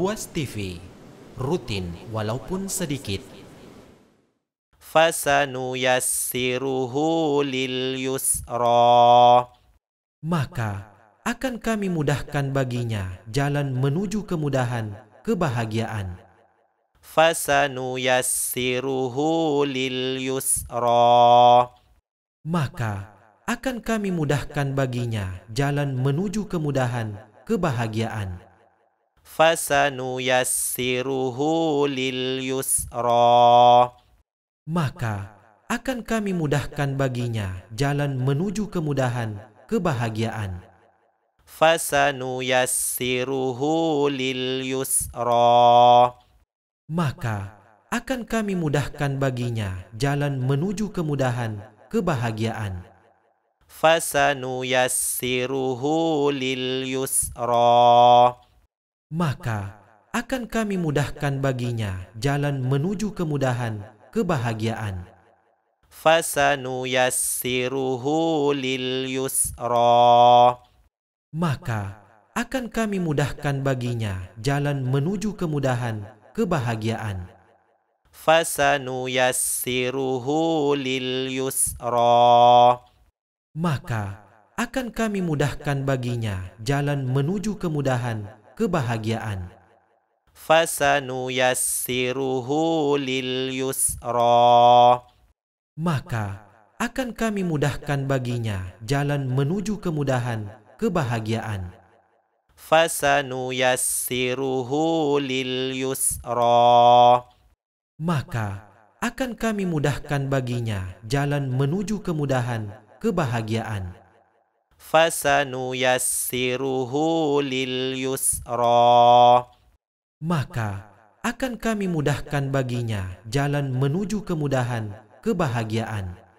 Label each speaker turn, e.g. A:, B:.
A: Ruas TV rutin walaupun sedikit.
B: Fasanu yassiruhu lil yusra.
A: Maka akan kami mudahkan baginya jalan menuju kemudahan, kebahagiaan.
B: Fasanu yassiruhu lil yusra.
A: Maka akan kami mudahkan baginya jalan menuju kemudahan, kebahagiaan
B: fasanuyassiruhu lil yusra
A: maka akan kami mudahkan baginya jalan menuju kemudahan kebahagiaan
B: fasanuyassiruhu lil yusra
A: maka akan kami mudahkan baginya jalan menuju kemudahan kebahagiaan
B: fasanuyassiruhu lil yusra
A: maka akan kami mudahkan baginya jalan menuju kemudahan, kebahagiaan.
B: Fasanu yassiruhu lil yusra.
A: Maka akan kami mudahkan baginya jalan menuju kemudahan, kebahagiaan.
B: Fasanu yassiruhu lil yusra.
A: Maka akan kami mudahkan baginya jalan menuju kemudahan, kebahagiaan.
B: Fasanu yassiruhu lil yusra.
A: Maka akan kami mudahkan baginya jalan menuju kemudahan, kebahagiaan.
B: Fasanu yassiruhu lil yusra.
A: Maka akan kami mudahkan baginya jalan menuju kemudahan, kebahagiaan
B: fasanuyassiruhu lil yusra
A: maka akan kami mudahkan baginya jalan menuju kemudahan kebahagiaan